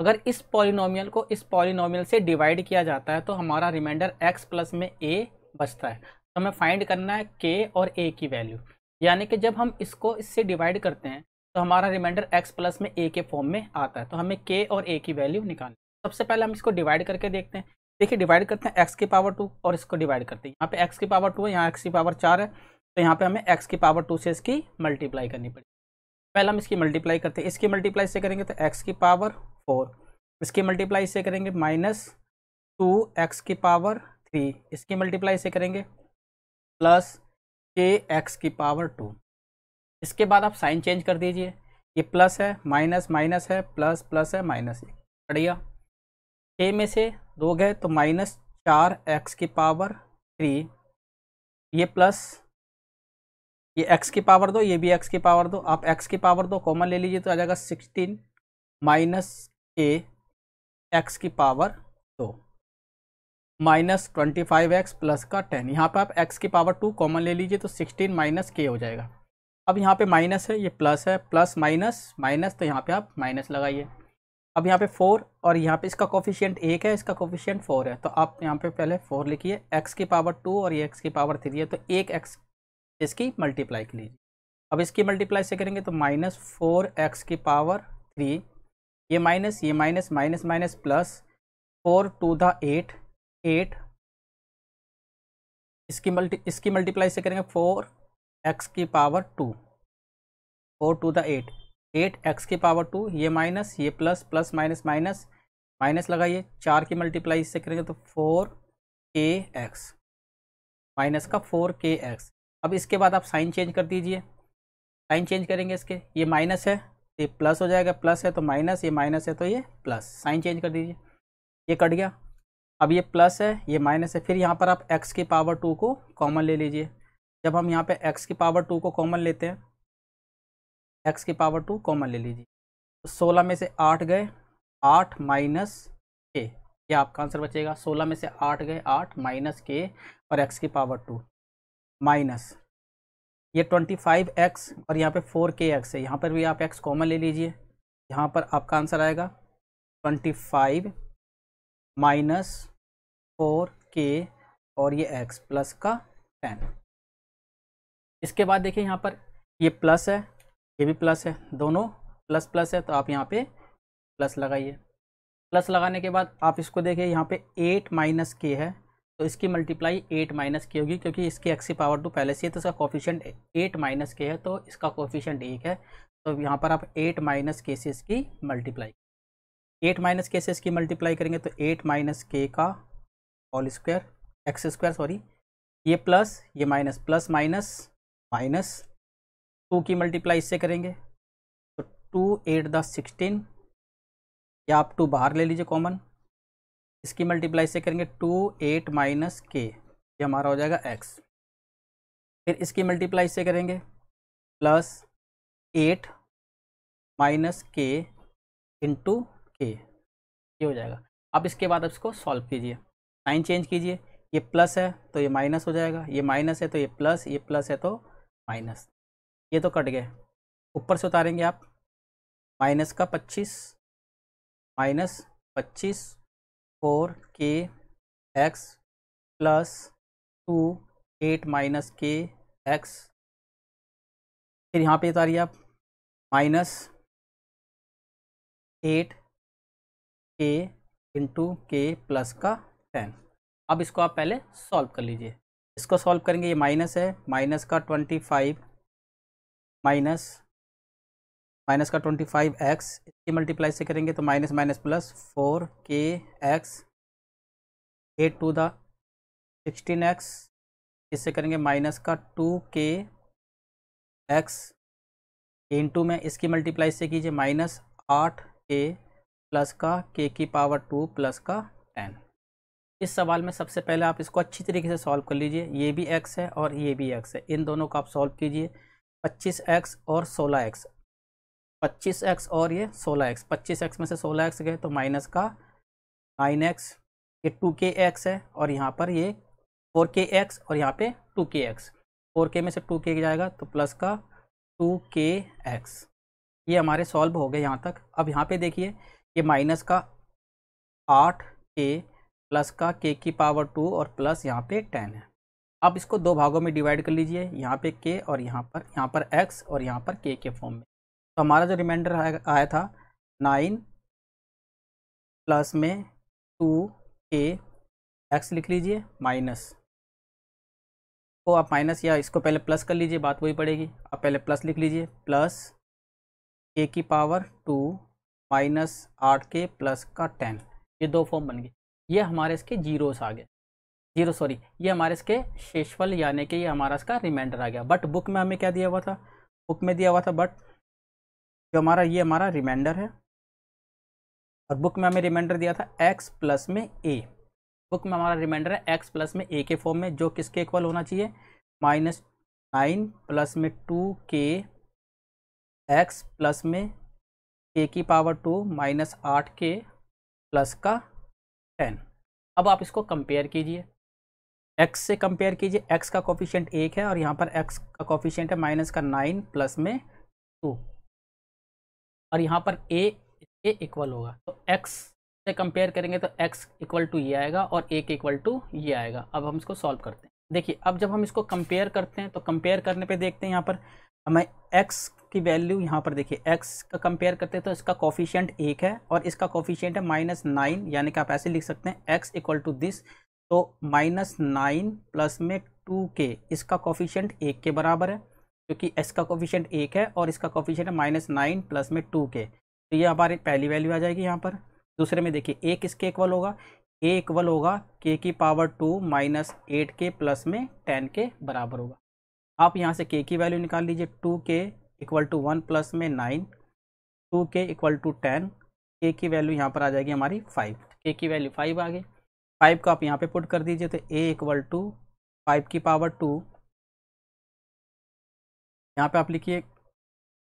अगर इस पॉलिनोमियल को इस पॉलिनोमियल से डिवाइड किया जाता है तो हमारा रिमाइंडर एक्स प्लस में ए बचता है तो हमें फाइंड करना है के और ए की वैल्यू यानी कि जब हम इसको इससे डिवाइड करते हैं तो हमारा रिमाइंडर एक्स प्लस में ए के फॉर्म में आता है तो हमें के और ए की वैल्यू निकालनी सबसे पहले हम इसको डिवाइड करके देखते हैं देखिए डिवाइड करते हैं एक्स की पावर टू और इसको डिवाइड करते हैं यहाँ पे एक्स की पावर टू है यहाँ एक्स की पावर चार है तो यहाँ पे हमें एक्स की पावर टू से इसकी मल्टीप्लाई करनी पड़ेगी पहले हम इसकी मल्टीप्लाई करते हैं इसकी मल्टीप्लाई से करेंगे तो एक्स की पावर फोर इसकी मल्टीप्लाई से करेंगे माइनस टू एक्स की पावर थ्री इसकी मल्टीप्लाई से करेंगे प्लस के एक्स की पावर टू इसके बाद आप साइन चेंज कर दीजिए ये प्लस है माइनस माइनस है प्लस प्लस है माइनस एक बढ़िया छः में से दो गए तो माइनस चार एक्स की पावर थ्री ये प्लस ये एक्स की पावर दो ये भी एक्स की पावर दो आप एक्स की पावर दो कॉमन ले लीजिए तो आ जाएगा सिक्सटीन माइनस ए एक्स की पावर दो minus twenty five x plus का टेन यहाँ पर आप एक्स की पावर टू कॉमन ले लीजिए तो सिक्सटीन माइनस के हो जाएगा अब यहाँ पे माइनस है ये प्लस है प्लस माइनस माइनस तो यहाँ पे आप माइनस लगाइए अब यहाँ पे फोर और यहाँ पे इसका कोफिशियंट एक है इसका कोफिशियंट फोर है तो आप यहाँ पे पहले फोर लिखिए एक्स की पावर टू और ये एक्स की पावर थ्री है तो एक एक्स इसकी मल्टीप्लाई कर लीजिए अब इसकी मल्टीप्लाई से करेंगे तो माइनस फोर एक्स की पावर थ्री ये माइनस ये minus minus minus plus four two the eight eight इसकी मल्टी इसकी मल्टीप्लाई से करेंगे फोर एक्स की power two four two the eight eight x की पावर टू ये माइनस ये plus plus minus minus minus लगाइए चार की मल्टीप्लाई इससे करेंगे तो फोर के एक्स माइनस का फोर के एक्स अब इसके बाद आप साइन चेंज कर दीजिए साइन चेंज करेंगे इसके ये माइनस है ये प्लस हो जाएगा प्लस है तो माइनस ये माइनस है तो ये प्लस साइन चेंज कर दीजिए ये कट गया अब ये प्लस है ये माइनस है फिर यहाँ पर आप एक्स की पावर टू को कॉमन ले लीजिए जब हम यहाँ पे x की पावर टू को कॉमन लेते हैं x की पावर टू कॉमन ले लीजिए तो सोलह में से आठ गए आठ माइनस के ये आपका आंसर बचेगा सोलह में से आठ गए आठ माइनस के और एक्स की पावर टू माइनस ये ट्वेंटी फाइव एक्स और यहाँ पे फोर के एक्स है यहाँ पर भी आप एक्स कॉमन ले लीजिए यहाँ पर आपका आंसर आएगा ट्वेंटी फाइव माइनस फोर के और ये एक्स प्लस का टेन इसके बाद देखिए यहाँ पर ये प्लस है ये भी प्लस है दोनों प्लस प्लस है तो आप यहाँ पे प्लस लगाइए प्लस लगाने के बाद आप इसको देखिए यहाँ पे एट माइनस के है तो इसकी मल्टीप्लाई एट माइनस के होगी क्योंकि इसकी एक्स की पावर टू पहले से है तो इसका कोफ़िशियंट एट माइनस के है तो इसका कोफ़िशियंट एक है तो यहाँ पर आप एट माइनस के से इसकी मल्टीप्लाई एट माइनस के से इसकी मल्टीप्लाई करेंगे तो एट माइनस के का whole square x square sorry ये प्लस ये minus plus minus minus two की मल्टीप्लाई इससे करेंगे तो टू एट द सिक्सटीन या आप टू बाहर ले लीजिए कॉमन इसकी मल्टीप्लाई से करेंगे टू एट माइनस के ये हमारा हो जाएगा एक्स फिर इसकी मल्टीप्लाई से करेंगे plus eight minus k into k ये हो जाएगा अब इसके बाद आप इसको सॉल्व कीजिए साइन चेंज कीजिए ये प्लस है तो ये माइनस हो जाएगा ये माइनस है तो ये प्लस ये प्लस है तो माइनस ये तो कट गए ऊपर से उतारेंगे आप माइनस का पच्चीस माइनस पच्चीस four k x plus two eight minus k x फिर यहाँ पे उतारिए आप minus eight k into k plus का टेन अब इसको आप पहले सॉल्व कर लीजिए इसको सॉल्व करेंगे ये माइनस है माइनस का ट्वेंटी फाइव माइनस माइनस का ट्वेंटी फाइव एक्स इसकी मल्टीप्लाई से करेंगे तो minus minus plus four k x eight two the sixteen x इससे करेंगे माइनस का टू के एक्स इंटू में इसकी मल्टीप्लाई से कीजिए माइनस आठ के प्लस का के की पावर टू प्लस का टेन इस सवाल में सबसे पहले आप इसको अच्छी तरीके से सॉल्व कर लीजिए ये भी एक्स है और ये भी एक्स है इन दोनों को आप सॉल्व कीजिए पच्चीस एक्स और सोलह एक्स पच्चीस एक्स और ये सोलह एक्स पच्चीस एक्स में से सोलह एक्स गए तो माइनस का नाइन एक्स ये टू के एक्स है और यहाँ पर ये फोर के एक्स और यहाँ पे टू के एक्स फोर के में से टू के जाएगा तो प्लस का टू के एक्स ये हमारे सॉल्व हो गए यहाँ तक अब यहाँ पे देखिए ये माइनस का आठ के प्लस का के की पावर टू और प्लस यहाँ पे टेन है आप इसको दो भागों में डिवाइड कर लीजिए यहाँ पे के और यहाँ पर यहाँ पर एक्स और यहाँ पर के के फॉर्म में तो हमारा जो रिमाइंडर आया था नाइन प्लस में टू के एक्स लिख लीजिए माइनस को तो आप माइनस या इसको पहले प्लस कर लीजिए बात वही पड़ेगी आप पहले प्लस लिख लीजिए प्लस के की पावर टू माइनस आठ के प्लस का टेन ये दो फॉर्म बन गए ये हमारे इसके जीरोस आ गए जीरो सॉरी ये हमारे इसके शेषफल यानी कि ये हमारा इसका रिमाइंडर आ गया बट बुक में हमें क्या दिया हुआ था बुक में दिया हुआ था बट जो हमारा ये हमारा रिमाइंडर है और बुक में हमें रिमाइंडर दिया था एक्स प्लस में ए बुक में हमारा रिमाइंडर है एक्स प्लस में ए के फॉर्म में जो किसके इक्वल होना चाहिए माइनस नाइन प्लस में टू के एक्स प्लस में ए की पावर टू माइनस आठ के प्लस का टेन अब आप इसको कंपेयर कीजिए एक्स से कंपेयर कीजिए एक्स का कॉफिशियंट एक है और यहाँ पर एक्स का कॉफिशियंट है माइनस का नाइन प्लस में टू और यहाँ पर ए इसके इक्वल होगा तो एक्स से कंपेयर करेंगे तो एक्स इक्वल टू ये आएगा और ए के इक्वल टू ये आएगा अब हम इसको सॉल्व करते हैं देखिए अब जब हम इसको कंपेयर करते हैं तो कंपेयर करने पे देखते हैं यहाँ पर हमें एक्स की वैल्यू यहाँ पर देखिए एक्स का कंपेयर करते हैं तो इसका कॉफिशियंट एक है और इसका कॉफिशियंट है माइनस नाइन यानी कि आप ऐसे लिख सकते हैं एक्स इक्वल टू दिस तो माइनस नाइन प्लस में टू के इसका कॉफिशियंट एक के बराबर है क्योंकि एक्स का कॉफिशियंट एक है और इसका कॉफिशियंट है माइनस नाइन प्लस में टू के तो ये हमारी पहली वैल्यू आ जाएगी यहाँ पर दूसरे में देखिए ए इसके इक्वल होगा ए इक्वल होगा के की power two minus eight k plus में टेन के बराबर होगा आप यहाँ से के की वैल्यू निकाल लीजिए two k equal to one plus में nine two k equal to ten k की वैल्यू यहाँ पर आ जाएगी हमारी फाइव के की वैल्यू फाइव आ गई फाइव को आप यहाँ पे पुट कर दीजिए तो ए इक्वल टू फाइव की पावर टू यहाँ पे आप लिखिए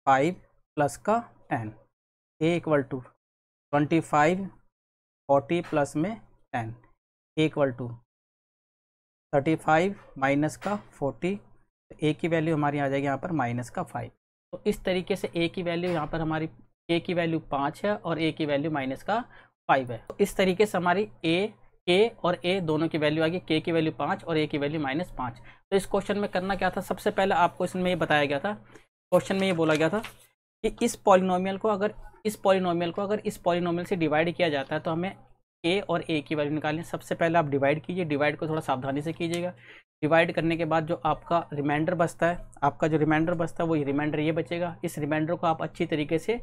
फाइव प्लस का ten a equal to twenty five forty plus में ten a equal to thirty five minus का फोर्टी तो ए की वैल्यू हमारी आ जाएगी यहाँ पर माइनस का फाइव तो इस तरीके से ए की वैल्यू यहाँ पर हमारी ए की वैल्यू पाँच है और ए की वैल्यू माइनस का फाइव है तो इस तरीके से हमारी ए के और ए दोनों की वैल्यू आ गई के की वैल्यू पाँच और ए की वैल्यू माइनस पाँच तो इस क्वेश्चन में करना क्या था सबसे पहले आपको इसमें ये बताया गया था क्वेश्चन में ये बोला गया था कि इस पॉलिनोमियल को अगर इस पॉलिनोमियल को अगर इस पॉलिनोमियल से डिवाइड किया जाता है तो हमें ए और ए की वैल्यू निकालनी सबसे पहले आप डिवाइड कीजिए डिवाइड को थोड़ा सावधानी से कीजिएगा डिवाइड करने के बाद जो आपका रिमाइंडर बचता है आपका जो रिमाइंडर बचता है वो रिमाइंडर ये बचेगा इस रिमाइंडर को आप अच्छी तरीके से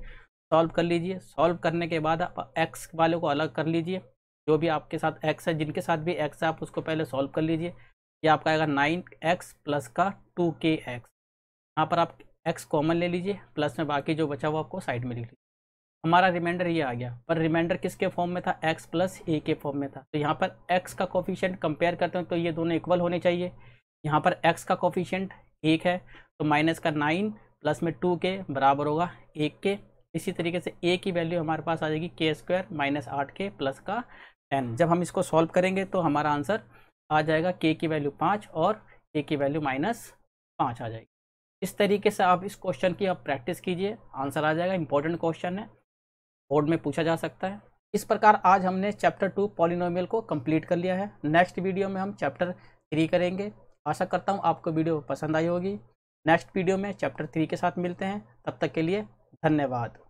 सॉल्व कर लीजिए सॉल्व करने के बाद आप एक्स वाले को अलग कर लीजिए जो भी आपके साथ एक्स है जिनके साथ भी एक्स है आप उसको पहले सॉल्व कर लीजिए ये आपका आएगा नाइन एक्स प्लस का टू के एक्स यहाँ पर आप एक्स कॉमन ले लीजिए प्लस में बाकी जो बचा हुआ आपको साइड में लिख लीजिए हमारा रिमाइंडर ये आ गया पर रिमाइंडर किसके फॉर्म में था एक्स प्लस ए के फॉर्म में था तो यहाँ पर एक्स का कॉफिशेंट कंपेयर करते हैं तो ये दोनों इक्वल होने चाहिए यहाँ पर एक्स का कोफिशियंट एक है तो माइनस का नाइन प्लस में टू के बराबर होगा एक के इसी तरीके से ए की वैल्यू हमारे पास आ जाएगी के स्क्वायर माइनस आठ के प्लस का टेन जब हम इसको सॉल्व करेंगे तो हमारा आंसर आ जाएगा के की वैल्यू पाँच और ए की वैल्यू माइनस पाँच आ जाएगी इस तरीके से आप इस क्वेश्चन की आप प्रैक्टिस कीजिए आंसर आ जाएगा इंपॉर्टेंट क्वेश्चन है बोर्ड में पूछा जा सकता है इस प्रकार आज हमने चैप्टर टू पॉलिनोमियल को कंप्लीट कर लिया है नेक्स्ट वीडियो में हम चैप्टर थ्री करेंगे आशा करता हूँ आपको वीडियो पसंद आई होगी नेक्स्ट वीडियो में चैप्टर थ्री के साथ मिलते हैं तब तक के लिए धन्यवाद